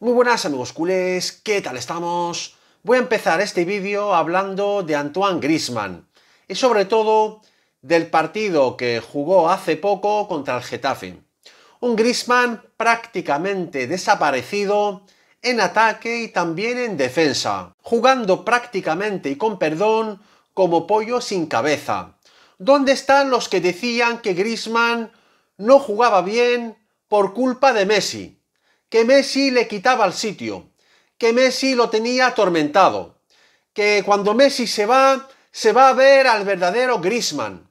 Muy buenas amigos culés, ¿qué tal estamos? Voy a empezar este vídeo hablando de Antoine Grisman y sobre todo del partido que jugó hace poco contra el Getafe. Un Grisman prácticamente desaparecido en ataque y también en defensa, jugando prácticamente y con perdón como pollo sin cabeza. ¿Dónde están los que decían que Grisman no jugaba bien por culpa de Messi? que Messi le quitaba el sitio, que Messi lo tenía atormentado, que cuando Messi se va, se va a ver al verdadero Grisman.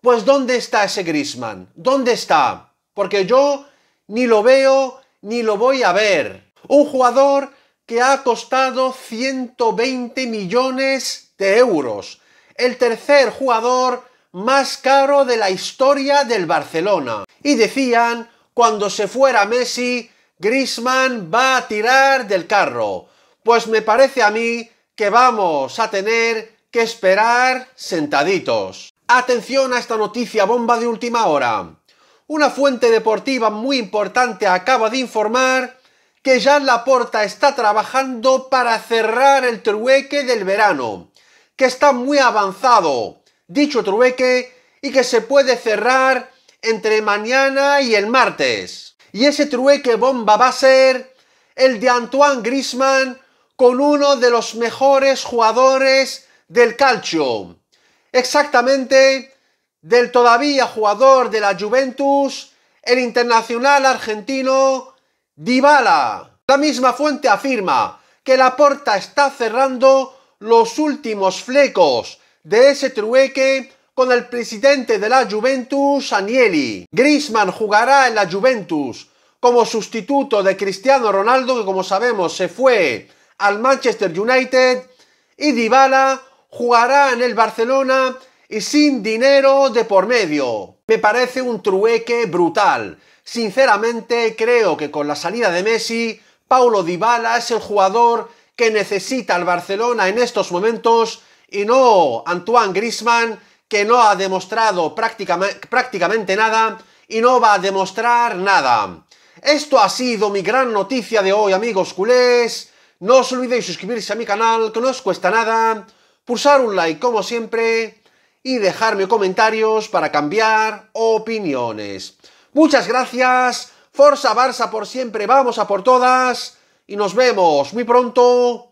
Pues ¿dónde está ese Grisman? ¿Dónde está? Porque yo ni lo veo ni lo voy a ver. Un jugador que ha costado 120 millones de euros. El tercer jugador más caro de la historia del Barcelona. Y decían, cuando se fuera Messi, Grisman va a tirar del carro. Pues me parece a mí que vamos a tener que esperar sentaditos. Atención a esta noticia bomba de última hora. Una fuente deportiva muy importante acaba de informar que la Laporta está trabajando para cerrar el trueque del verano, que está muy avanzado dicho trueque y que se puede cerrar entre mañana y el martes. Y ese trueque bomba va a ser el de Antoine Grisman con uno de los mejores jugadores del calcio. Exactamente del todavía jugador de la Juventus, el internacional argentino Dybala. La misma fuente afirma que la puerta está cerrando los últimos flecos de ese trueque con el presidente de la Juventus, Agnelli. Griezmann jugará en la Juventus como sustituto de Cristiano Ronaldo, que como sabemos se fue al Manchester United, y Dybala jugará en el Barcelona y sin dinero de por medio. Me parece un trueque brutal. Sinceramente creo que con la salida de Messi, Paulo Dybala es el jugador que necesita el Barcelona en estos momentos y no Antoine Griezmann que no ha demostrado prácticamente nada y no va a demostrar nada. Esto ha sido mi gran noticia de hoy, amigos culés. No os olvidéis suscribirse a mi canal, que no os cuesta nada, pulsar un like como siempre y dejarme comentarios para cambiar opiniones. Muchas gracias, Forza Barça por siempre, vamos a por todas y nos vemos muy pronto